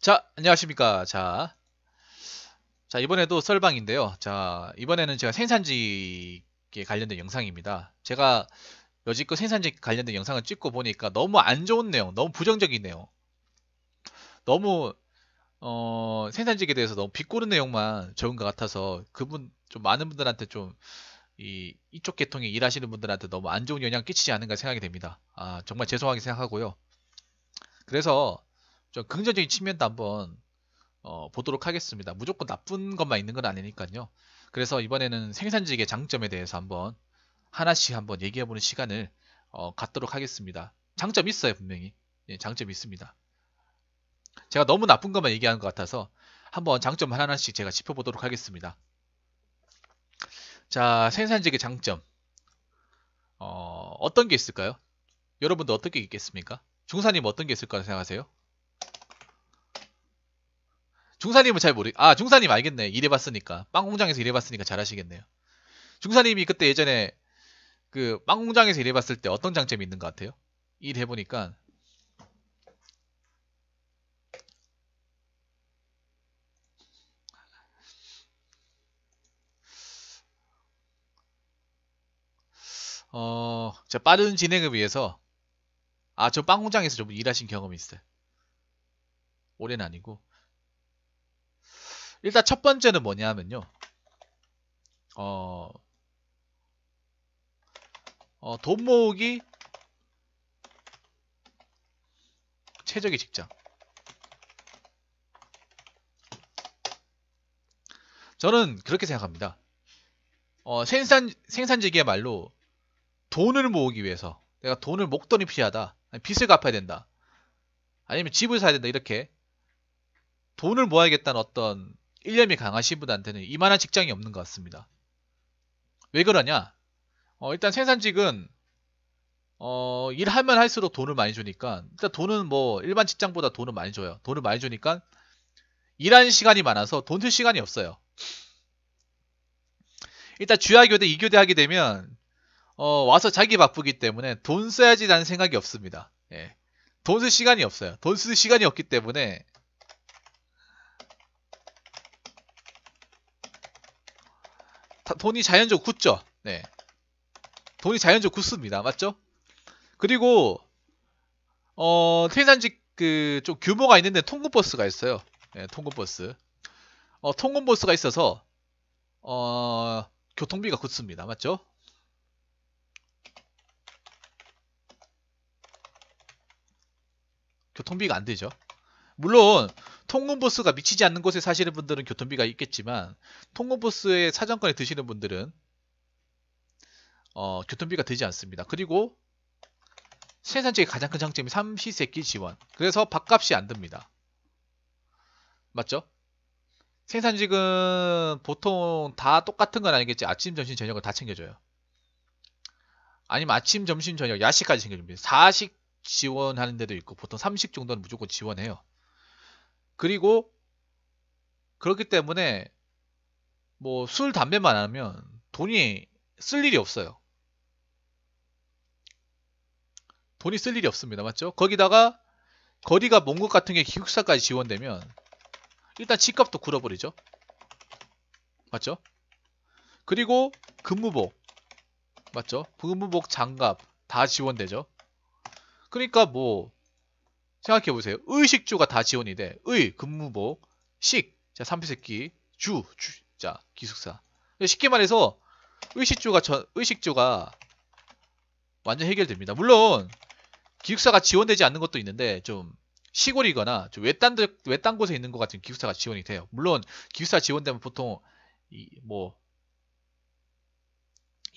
자, 안녕하십니까. 자, 자 이번에도 썰방인데요. 자, 이번에는 제가 생산직에 관련된 영상입니다. 제가 여지껏 생산직 관련된 영상을 찍고 보니까 너무 안 좋은 내용, 너무 부정적인 내용, 너무 어, 생산직에 대해서 너무 비꼬는 내용만 적은 것 같아서 그분 좀 많은 분들한테 좀 이, 이쪽 계통에 일하시는 분들한테 너무 안 좋은 영향 끼치지 않은가 생각이 됩니다. 아, 정말 죄송하게 생각하고요. 그래서 저 긍정적인 측면도 한번 어, 보도록 하겠습니다. 무조건 나쁜 것만 있는 건 아니니까요. 그래서 이번에는 생산직의 장점에 대해서 한번 하나씩 한번 얘기해보는 시간을 어, 갖도록 하겠습니다. 장점 있어요 분명히 예, 장점이 있습니다. 제가 너무 나쁜 것만 얘기하는 것 같아서 한번 장점 하나씩 제가 짚어보도록 하겠습니다. 자 생산직의 장점 어, 어떤 게 있을까요? 여러분도 어떻게 있겠습니까? 중산님 어떤 게 있을 거라 생각하세요? 중사님은 잘 모르. 아 중사님 알겠네. 일해봤으니까 빵 공장에서 일해봤으니까 잘 아시겠네요. 중사님이 그때 예전에 그빵 공장에서 일해봤을 때 어떤 장점이 있는 것 같아요? 일해보니까 어, 자, 빠른 진행을 위해서, 아, 저 빵공장에서 좀 일하신 경험이 있어요. 올해는 아니고. 일단 첫 번째는 뭐냐 하면요. 어, 어, 돈 모으기 최적의 직장. 저는 그렇게 생각합니다. 어, 생산, 생산직이야말로 돈을 모으기 위해서 내가 돈을 목돈이 필요하다. 빚을 갚아야 된다. 아니면 집을 사야 된다. 이렇게 돈을 모아야겠다는 어떤 일념이 강하신 분한테는 이만한 직장이 없는 것 같습니다. 왜 그러냐? 어, 일단 생산직은 어, 일하면 할수록 돈을 많이 주니까 일단 돈은 뭐 일반 직장보다 돈을 많이 줘요. 돈을 많이 주니까 일하는 시간이 많아서 돈 쓸 시간이 없어요. 일단 주야교대, 이교대 하게 되면 어, 와서 자기 바쁘기 때문에 돈 써야지라는 생각이 없습니다. 예. 돈 쓸 시간이 없어요. 돈 쓸 시간이 없기 때문에 돈이 자연적으로 굳죠. 네. 돈이 자연적으로 굳습니다. 맞죠? 그리고 어, 퇴산직 그좀 규모가 있는데 통근버스가 있어요. 네, 통근버스. 어, 통근버스가 있어서 어, 교통비가 굳습니다. 맞죠? 교통비가 안 되죠. 물론 통근부스가 미치지 않는 곳에 사시는 분들은 교통비가 있겠지만 통근부스의 사정권에 드시는 분들은 어, 교통비가 되지 않습니다. 그리고 생산지의 가장 큰 장점이 삼시세끼 지원. 그래서 밥값이 안 듭니다. 맞죠? 생산직은 보통 다 똑같은 건 아니겠지. 아침, 점심, 저녁을 다 챙겨줘요. 아니면 아침, 점심, 저녁, 야식까지 챙겨줍니다. 4식 지원하는 데도 있고 보통 3식 정도는 무조건 지원해요. 그리고 그렇기 때문에 뭐 술, 담배만 하면 돈이 쓸 일이 없어요. 돈이 쓸 일이 없습니다. 맞죠? 거기다가 거리가 먼 것 같은 게 기숙사까지 지원되면 일단 집값도 굴어버리죠. 맞죠? 그리고 근무복 맞죠? 근무복 장갑 다 지원되죠. 그러니까 뭐 생각해보세요. 의식주가 다 지원이 돼. 의, 근무보, 식, 자, 삼피새끼, 주, 주, 자, 기숙사. 쉽게 말해서 의식주가, 저, 의식주가 완전 해결됩니다. 물론 기숙사가 지원되지 않는 것도 있는데 좀 시골이거나 좀 외딴, 외딴 곳에 있는 것 같은 기숙사가 지원이 돼요. 물론 기숙사 지원되면 보통 이, 뭐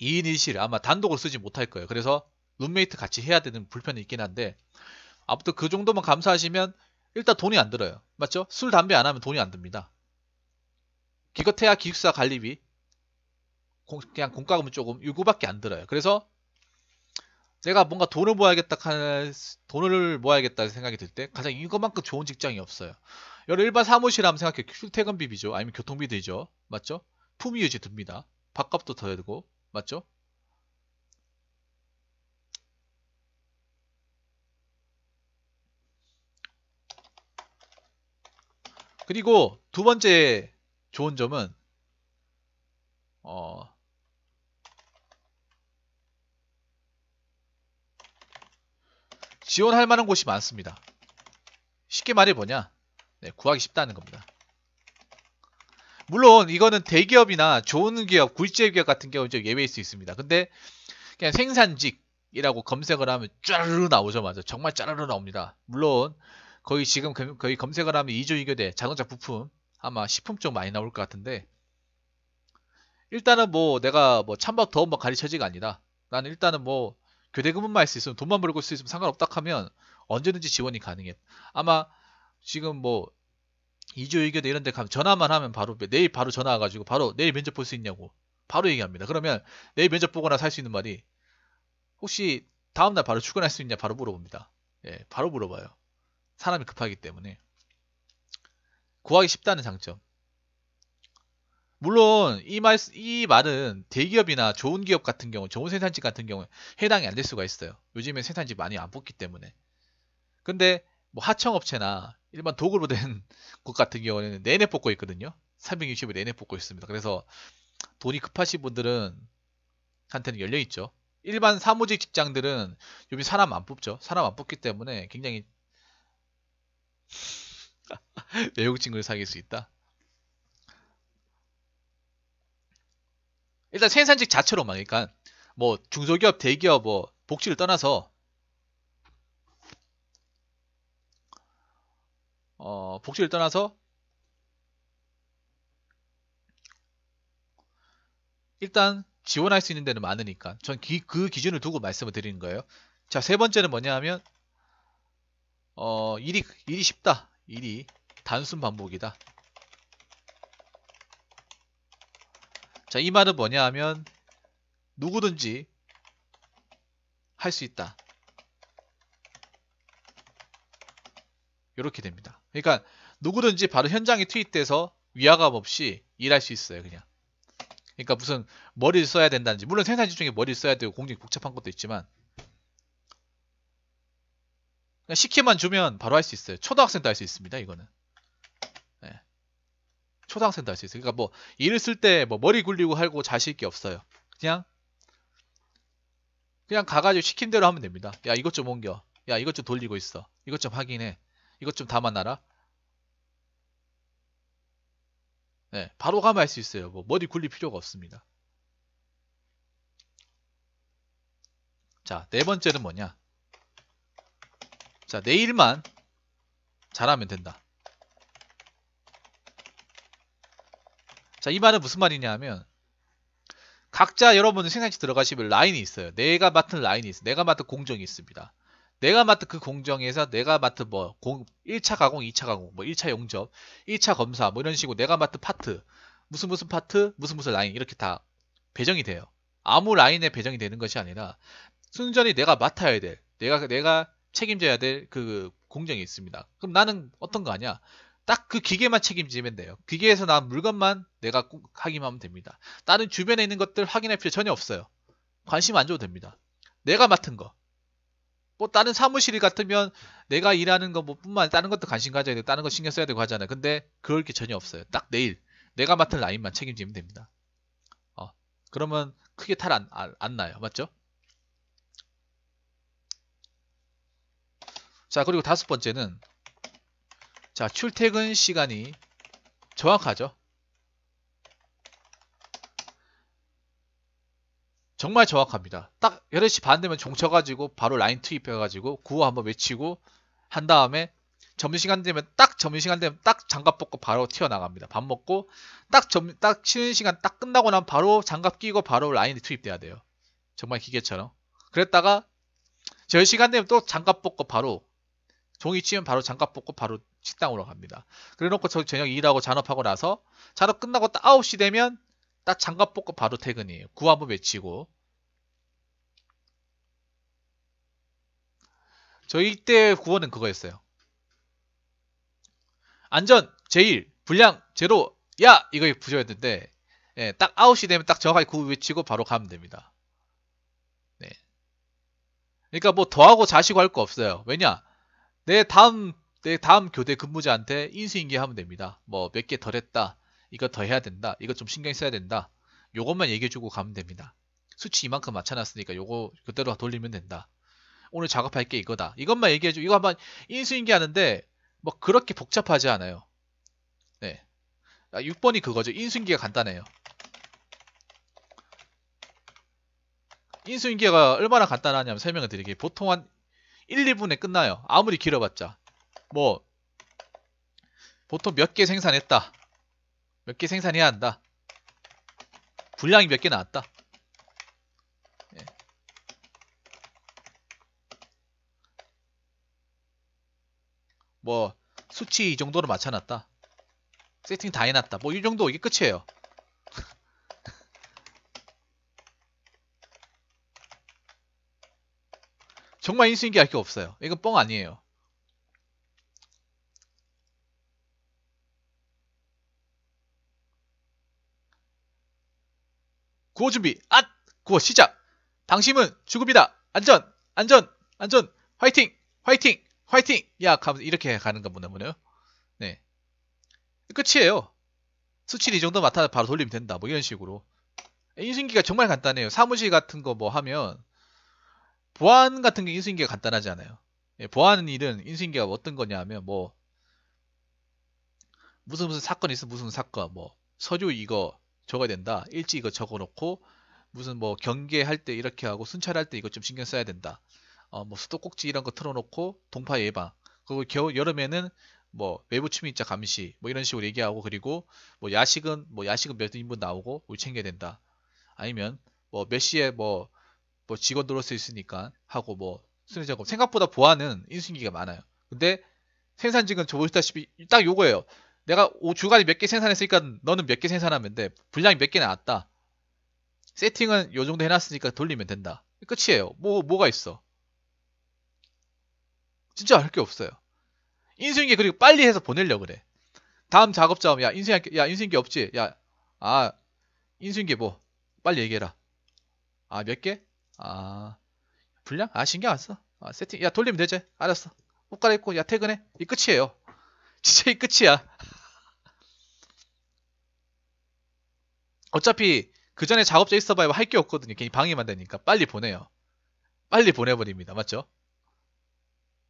2인 1실 아마 단독으로 쓰지 못할 거예요. 그래서 룸메이트 같이 해야 되는 불편이 있긴 한데 아무튼 그 정도만 감사하시면 일단 돈이 안 들어요. 맞죠? 술, 담배 안 하면 돈이 안 듭니다. 기껏해야 기숙사 관리비 공, 그냥 공과금 조금 요구밖에 안 들어요. 그래서 내가 뭔가 돈을 모아야겠다 돈을 모아야겠다 생각이 들 때 가장 이것만큼 좋은 직장이 없어요. 여러 일반 사무실 하면 생각해 출퇴근비비죠. 아니면 교통비 들죠. 맞죠? 품위 유지 듭니다. 밥값도 더 되고 맞죠? 그리고 두 번째 좋은 점은 어 지원할 만한 곳이 많습니다. 쉽게 말해 뭐냐? 네, 구하기 쉽다는 겁니다. 물론 이거는 대기업이나 좋은 기업, 굴지의 기업 같은 경우는 좀 예외일 수 있습니다. 근데 그냥 생산직이라고 검색을 하면 쫘르르 나오자마자 정말 쫘르르 나옵니다. 물론 거의 지금 거의 검색을 하면 2조 2교대 자동차 부품 아마 식품 쪽 많이 나올 것 같은데 일단은 뭐 내가 뭐 찬밥 더운 막가리 뭐 처지가 아니다. 나는 일단은 뭐 교대금은만 할수 있으면 돈만 벌고 수 있으면 상관없다 하면 언제든지 지원이 가능해. 아마 지금 뭐 2조 2교대 이런 데 가면 전화만 하면 바로 내일 바로 전화 와가지고 바로 내일 면접 볼 수 있냐고 바로 얘기합니다. 그러면 내일 면접 보거나 살 수 있는 말이 혹시 다음날 바로 출근할 수 있냐 바로 물어봅니다. 예, 바로 물어봐요. 사람이 급하기 때문에 구하기 쉽다는 장점. 물론 이 말 이 말은 대기업이나 좋은 기업 같은 경우, 좋은 생산지 같은 경우 에 해당이 안 될 수가 있어요. 요즘에 생산지 많이 안 뽑기 때문에. 근데 뭐 하청업체나 일반 도구로 된 곳 같은 경우에는 내내 뽑고 있거든요. 360일 내내 뽑고 있습니다. 그래서 돈이 급하신 분들은 한테는 열려 있죠. 일반 사무직 직장들은 요즘 사람 안 뽑죠. 사람 안 뽑기 때문에 굉장히 외국 친구를 사귈 수 있다? 일단 생산직 자체로만 그러니까 뭐 중소기업, 대기업 뭐 복지를 떠나서 어, 복지를 떠나서 일단 지원할 수 있는 데는 많으니까 전 그 기준을 두고 말씀을 드리는 거예요. 자, 세 번째는 뭐냐 하면 어, 일이, 일이 쉽다. 일이 단순 반복이다. 자, 이 말은 뭐냐 하면 누구든지 할 수 있다. 이렇게 됩니다. 그러니까 누구든지 바로 현장에 투입돼서 위화감 없이 일할 수 있어요. 그냥. 그러니까 무슨 머리를 써야 된다든지 물론 생산 지중에 머리를 써야 되고 공정이 복잡한 것도 있지만 그냥 그러니까 시키만 주면 바로 할 수 있어요. 초등학생도 할 수 있습니다. 이거는. 네. 초등학생도 할 수 있어요. 그러니까 뭐 일을 쓸 때 뭐 머리 굴리고 하고 자식이 없어요. 그냥 그냥 가가지고 시킨 대로 하면 됩니다. 야 이것 좀 옮겨. 야 이것 좀 돌리고 있어. 이것 좀 확인해. 이것 좀 담아놔라. 네, 바로 가면 할 수 있어요. 뭐 머리 굴릴 필요가 없습니다. 자, 네 번째는 뭐냐? 자, 내일만 잘하면 된다. 자, 이 말은 무슨 말이냐 하면 각자 여러분들 생산지 들어가시면 라인이 있어요. 내가 맡은 라인이 있어요. 내가 맡은 공정이 있습니다. 내가 맡은 그 공정에서 내가 맡은 뭐 공, 1차 가공, 2차 가공, 뭐 1차 용접, 1차 검사 뭐 이런 식으로 내가 맡은 파트, 무슨 무슨 파트, 무슨 무슨 라인 이렇게 다 배정이 돼요. 아무 라인에 배정이 되는 것이 아니라 순전히 내가 맡아야 돼. 내가 내가 책임져야 될 그 공정이 있습니다. 그럼 나는 어떤 거 아니야? 딱 그 기계만 책임지면 돼요. 기계에서 나온 물건만 내가 꼭 확인하면 됩니다. 다른 주변에 있는 것들 확인할 필요 전혀 없어요. 관심 안 줘도 됩니다. 내가 맡은 거. 뭐 다른 사무실이 같으면 내가 일하는 거 뭐 뿐만 다른 것도 관심 가져야 되고 다른 거 신경 써야 되고 하잖아요. 근데 그럴 게 전혀 없어요. 딱 내일 내가 맡은 라인만 책임지면 됩니다. 어, 그러면 크게 탈안 안, 안 나요. 맞죠? 자 그리고 다섯 번째는 자 출퇴근 시간이 정확하죠. 정말 정확합니다. 딱 8시 반 되면 종쳐가지고 바로 라인 투입해가지고 구호 한번 외치고 한 다음에 점심시간 되면 딱 점심시간 되면 딱 장갑 벗고 바로 튀어나갑니다. 밥 먹고 딱 점, 딱 쉬는 시간 딱 끝나고 나면 바로 장갑 끼고 바로 라인에 투입돼야 돼요. 정말 기계처럼. 그랬다가 10시간 되면 또 장갑 벗고 바로 종이 치면 바로 장갑 벗고 바로 식당으로 갑니다. 그래놓고 저 저녁 일하고 잔업하고 나서 잔업 끝나고 딱 9시 되면 딱 장갑 벗고 바로 퇴근이에요. 구화한 외치고 저희 때 구호는 그거였어요. 안전 제일 불량 제로 야 이거 부여였는데 예, 딱 9시 되면 딱 정확하게 구호 외치고 바로 가면 됩니다. 네. 그러니까 뭐 더하고 자시고 할 거 없어요. 왜냐? 내 네, 다음 내 네, 다음 교대 근무자한테 인수인계하면 됩니다. 뭐 몇 개 덜 했다. 이거 더 해야 된다. 이거 좀 신경 써야 된다. 요것만 얘기해주고 가면 됩니다. 수치 이만큼 맞춰놨으니까 요거 그대로 돌리면 된다. 오늘 작업할 게 이거다. 이것만 얘기해줘. 이거 한번 인수인계하는데 뭐 그렇게 복잡하지 않아요. 네. 6번이 아, 그거죠. 인수인계가 간단해요. 인수인계가 얼마나 간단하냐면 설명을 드리기. 보통 한 1, 2분에 끝나요. 아무리 길어봤자. 뭐 보통 몇 개 생산했다. 몇 개 생산해야 한다. 분량이 몇 개 나왔다. 예. 뭐 수치 이 정도로 맞춰놨다. 세팅 다 해놨다. 뭐 이 정도 이게 끝이에요. 정말 인수인계 할게 없어요. 이거 뻥 아니에요. 구호 준비, 앗! 구호 시작! 방심은 죽음이다! 안전! 안전! 안전! 화이팅! 화이팅! 화이팅! 야! 가면 이렇게 가는 가보나 보네요. 네. 끝이에요. 수치를 이 정도 맡아 서 바로 돌리면 된다. 뭐 이런 식으로. 인수인계가 정말 간단해요. 사무실 같은 거 뭐 하면 보안 같은 게 인수인계가 간단하지 않아요. 예, 보안 일은 인수인계가 뭐 어떤 거냐면 하뭐 무슨 무슨 사건 있어 무슨 사건 뭐 서류 이거 적어야 된다 일지 이거 적어놓고 무슨 뭐 경계할 때 이렇게 하고 순찰할 때 이것 좀 신경 써야 된다 어뭐 수도꼭지 이런 거 틀어놓고 동파 예방 그리고 겨울 여름에는 뭐 외부 침입자 감시 뭐 이런 식으로 얘기하고 그리고 뭐 야식은 뭐 야식은 몇 인분 나오고 우리 챙겨야 된다 아니면 뭐 몇 시에 뭐뭐 직원 들로서 있으니까 하고 뭐 순위 작업 생각보다 보안은 인수인계가 많아요. 근데 생산직은 저 보시다시피 딱 요거예요. 내가 주간에 몇 개 생산했으니까 너는 몇 개 생산하면 돼. 분량이 몇 개 나왔다. 세팅은 요 정도 해놨으니까 돌리면 된다. 끝이에요. 뭐 뭐가 있어? 진짜 할 게 없어요. 인수인계 그리고 빨리 해서 보내려 그래. 다음 작업자야 인수인계 야 인수인계 없지? 야 아 인수인계 뭐 빨리 얘기해라. 아 몇 개? 아 불량? 아 신경 안 써. 아, 세팅 야 돌리면 되지. 알았어. 옷 갈아입고 야 퇴근해. 이 끝이에요. 진짜 이 끝이야. 어차피 그 전에 작업자 있어봐야 할게 없거든요. 괜히 방해만 되니까 빨리 보내요. 빨리 보내버립니다. 맞죠?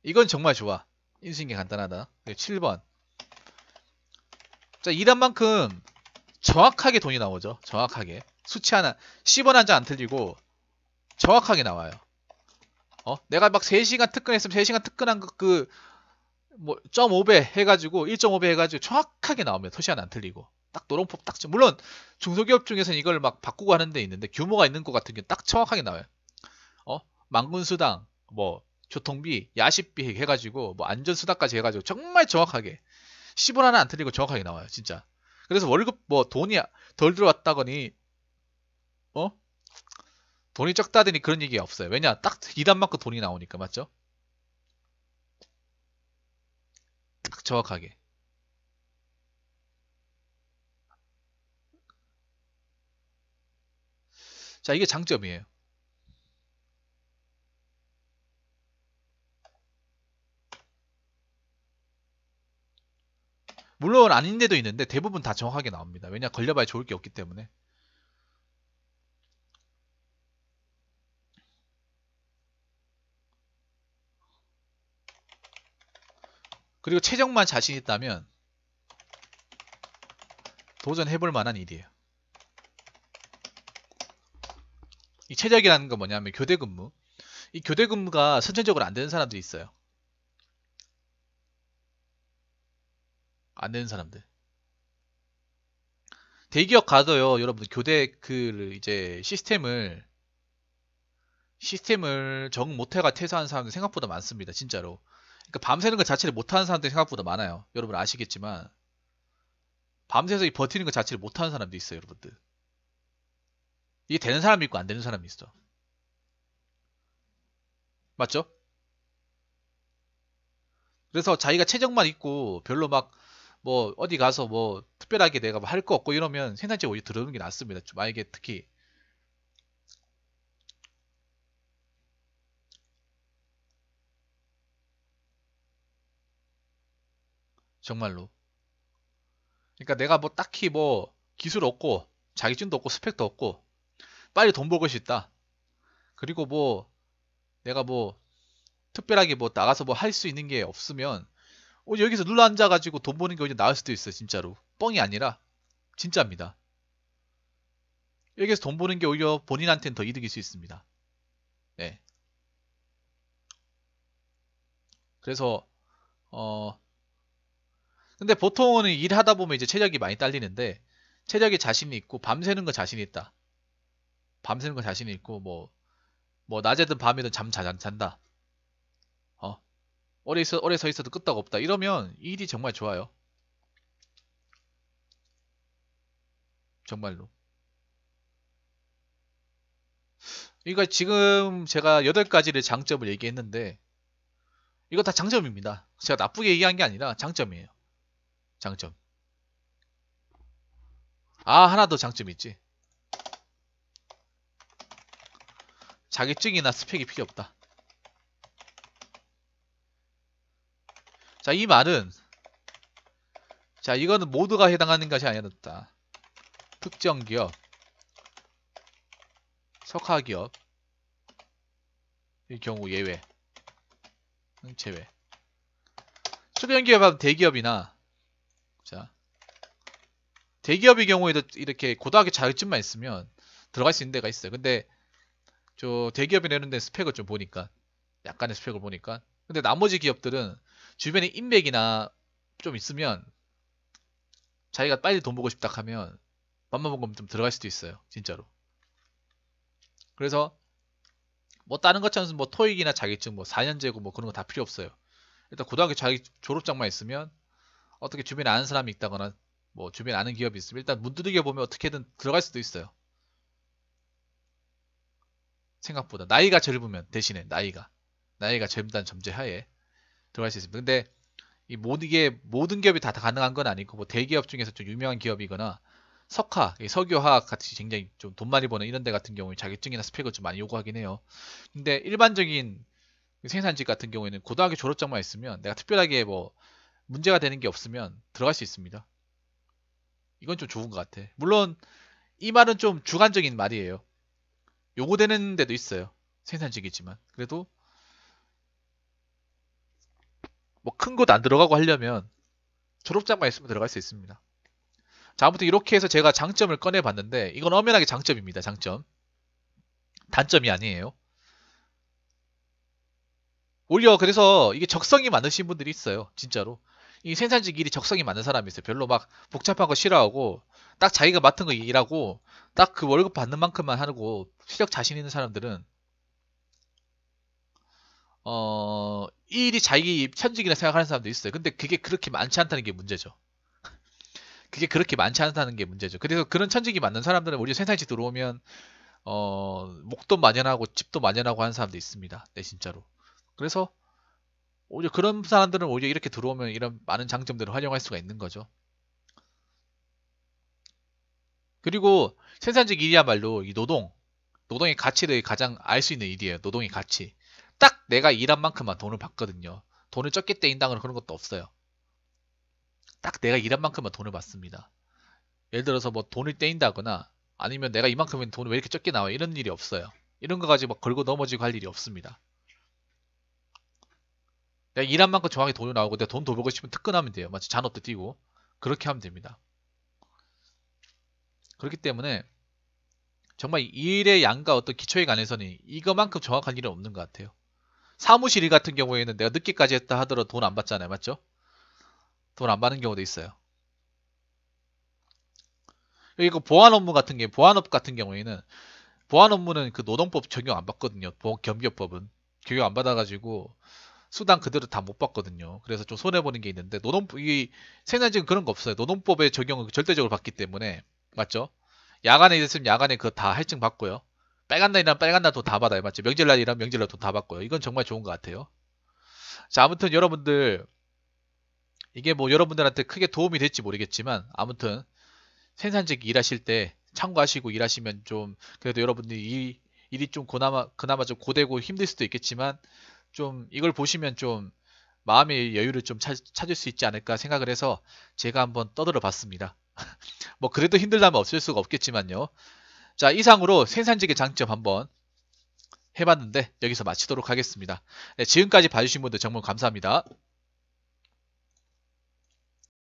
이건 정말 좋아. 인수인계 간단하다. 7번. 자, 일한 만큼 정확하게 돈이 나오죠. 정확하게. 수치 하나, 10원 한 장 안 틀리고 정확하게 나와요. 어? 내가 막 3시간 특근했으면 3시간 특근한 그, 뭐, 0.5배 해가지고, 1.5배 해가지고 정확하게 나오면 토시안 안 틀리고. 딱 노동법 딱, 물론 중소기업 중에서는 이걸 막 바꾸고 하는 데 있는데 규모가 있는 것 같은 게 딱 정확하게 나와요. 어? 망군수당, 뭐, 교통비, 야식비 해가지고, 뭐, 안전수당까지 해가지고 정말 정확하게. 10원 하나 안 틀리고 정확하게 나와요, 진짜. 그래서 월급 뭐 돈이 덜 들어왔다거니, 어? 돈이 적다더니 그런 얘기 없어요. 왜냐? 딱 2단만큼 돈이 나오니까 맞죠? 딱 정확하게. 자, 이게 장점이에요. 물론 아닌데도 있는데 대부분 다 정확하게 나옵니다. 왜냐 걸려봐야 좋을 게 없기 때문에. 그리고 최정만 자신 있다면 도전해볼 만한 일이에요. 이 최적이라는 건 뭐냐면 교대 근무. 이 교대 근무가 선천적으로 안 되는 사람들이 있어요. 안 되는 사람들. 대기업 가도요, 여러분 교대 그 이제 시스템을 시스템을 정 못해가 퇴사한 사람이 생각보다 많습니다, 진짜로. 그러니까 밤새는 것 자체를 못하는 사람들이 생각보다 많아요. 여러분 아시겠지만 밤새서 이 버티는 것 자체를 못하는 사람도 있어요, 여러분들. 이게 되는 사람이 있고 안 되는 사람이 있어. 맞죠? 그래서 자기가 체정만 있고 별로 막 뭐 어디 가서 뭐 특별하게 내가 뭐 할 거 없고 이러면 생산지 오히려 들어오는 게 낫습니다. 만약에 특히 정말로. 그러니까 내가 뭐 딱히 뭐 기술 없고 자기증도 없고 스펙도 없고 빨리 돈벌고싶다 그리고 뭐 내가 뭐 특별하게 뭐 나가서 뭐 할 수 있는 게 없으면 어, 여기서 눌러 앉아가지고 돈 버는 게 오히려 나을 수도 있어 진짜로 뻥이 아니라 진짜입니다. 여기서 돈 버는 게 오히려 본인한테는 더 이득일 수 있습니다. 네. 그래서 어 근데 보통은 일하다 보면 이제 체력이 많이 딸리는데 체력이 자신이 있고 밤새는 거 자신 이 있다. 밤새는 거 자신 이 있고 뭐뭐 뭐 낮에든 밤이든 잠 자, 잔다. 어 오래 있어 오래 서 있어도 끄떡 없다. 이러면 일이 정말 좋아요. 정말로. 이거 지금 제가 8가지를 장점을 얘기했는데 이거 다 장점입니다. 제가 나쁘게 얘기한 게 아니라 장점이에요. 장점. 아 하나 더 장점이 있지. 자격증이나 스펙이 필요 없다. 자, 이 말은 자, 이거는 모두가 해당하는 것이 아니었다. 특정 기업, 석화 기업 의 경우 예외, 음, 제외. 수정 기업은 대기업이나 자, 대기업의 경우에도 이렇게 고등학교 자격증만 있으면 들어갈 수 있는 데가 있어요. 근데 저 대기업이 내는데 스펙을 좀 보니까 약간의 스펙을 보니까 근데 나머지 기업들은 주변에 인맥이나 좀 있으면 자기가 빨리 돈 보고 싶다 하면 맘만 먹으면 좀 들어갈 수도 있어요. 진짜로. 그래서 뭐 다른 것처럼 뭐 토익이나 자격증 뭐 4년제고 뭐 그런 거 다 필요 없어요. 일단 고등학교 자기 졸업장만 있으면 어떻게 주변에 아는 사람이 있다거나 뭐 주변에 아는 기업이 있으면 일단 문 두드겨 보면 어떻게든 들어갈 수도 있어요. 생각보다 나이가 젊으면 대신에 나이가 나이가 젊단 점제하에 들어갈 수 있습니다. 근데 이 모든 게 모든 기업이 다, 다 가능한 건 아니고 뭐 대기업 중에서 좀 유명한 기업이거나 석화, 석유화학 같이 굉장히 좀 돈 많이 버는 이런 데 같은 경우에 자격증이나 스펙을 좀 많이 요구하긴 해요. 근데 일반적인 생산직 같은 경우에는 고등학교 졸업장만 있으면 내가 특별하게 뭐 문제가 되는 게 없으면 들어갈 수 있습니다. 이건 좀 좋은 것 같아. 물론 이 말은 좀 주관적인 말이에요. 요구되는 데도 있어요. 생산직이지만 그래도 뭐 큰 곳 안 들어가고 하려면 졸업장만 있으면 들어갈 수 있습니다. 자, 아무튼 이렇게 해서 제가 장점을 꺼내봤는데 이건 엄연하게 장점입니다. 장점. 단점이 아니에요. 오히려 그래서 이게 적성이 많으신 분들이 있어요. 진짜로. 이 생산직 일이 적성이 맞는 사람이 있어요. 별로 막 복잡한 거 싫어하고 딱 자기가 맡은 거 일하고 딱 그 월급 받는 만큼만 하고 실력 자신 있는 사람들은 어, 일이 자기 천직이라 생각하는 사람도 있어요. 근데 그게 그렇게 많지 않다는 게 문제죠. 그게 그렇게 많지 않다는 게 문제죠. 그래서 그런 천직이 맞는 사람들은 우리 생산직 들어오면 어, 목돈 마련하고 집도 마련하고 하는 사람도 있습니다. 네, 진짜로. 그래서 오히려 그런 사람들은 오히려 이렇게 들어오면 이런 많은 장점들을 활용할 수가 있는 거죠. 그리고 생산직 일이야말로 이 노동, 노동의 가치를 가장 알 수 있는 일이에요. 노동의 가치. 딱 내가 일한 만큼만 돈을 받거든요. 돈을 적게 떼인다거나 그런 것도 없어요. 딱 내가 일한 만큼만 돈을 받습니다. 예를 들어서 뭐 돈을 떼인다거나 아니면 내가 이만큼의 돈을 왜 이렇게 적게 나와 이런 일이 없어요. 이런 거 가지고 막 걸고 넘어지고 할 일이 없습니다. 내가 일한 만큼 정확히 돈이 나오고 내가 돈더 벌고 싶으면 특근하면 돼요. 마치 잔업도 뛰고 그렇게 하면 됩니다. 그렇기 때문에 정말 일의 양과 어떤 기초에 관해서는 이거만큼 정확한 일은 없는 것 같아요. 사무실 일 같은 경우에는 내가 늦게까지 했다 하더라도 돈 안 받잖아요. 맞죠? 돈 안 받는 경우도 있어요. 이거 보안 업무 같은 게 보안업 같은 경우에는 보안 업무는 그 노동법 적용 안 받거든요. 보험겸비업법은 적용 안 받아가지고 수당 그대로 다 못 받거든요. 그래서 좀 손해 보는 게 있는데 노동 이 생산직은 그런 거 없어요. 노동법의 적용을 절대적으로 받기 때문에 맞죠? 야간에 있으면 야간에 그거 다 할증 받고요. 빨간 날이나 빨간 날도다 받아요. 맞죠? 명절날이란 명절날 도다 받고요. 이건 정말 좋은 것 같아요. 자, 아무튼 여러분들 이게 뭐 여러분들한테 크게 도움이 될지 모르겠지만 아무튼 생산직 일하실 때 참고하시고 일하시면 좀 그래도 여러분들이 일이 좀 그나마 그나마 좀 고되고 힘들 수도 있겠지만 좀 이걸 보시면 좀 마음의 여유를 좀 찾, 찾을 수 있지 않을까 생각을 해서 제가 한번 떠들어 봤습니다. 뭐 그래도 힘들다면 없을 수가 없겠지만요. 자 이상으로 생산직의 장점 한번 해봤는데 여기서 마치도록 하겠습니다. 네, 지금까지 봐주신 분들 정말 감사합니다.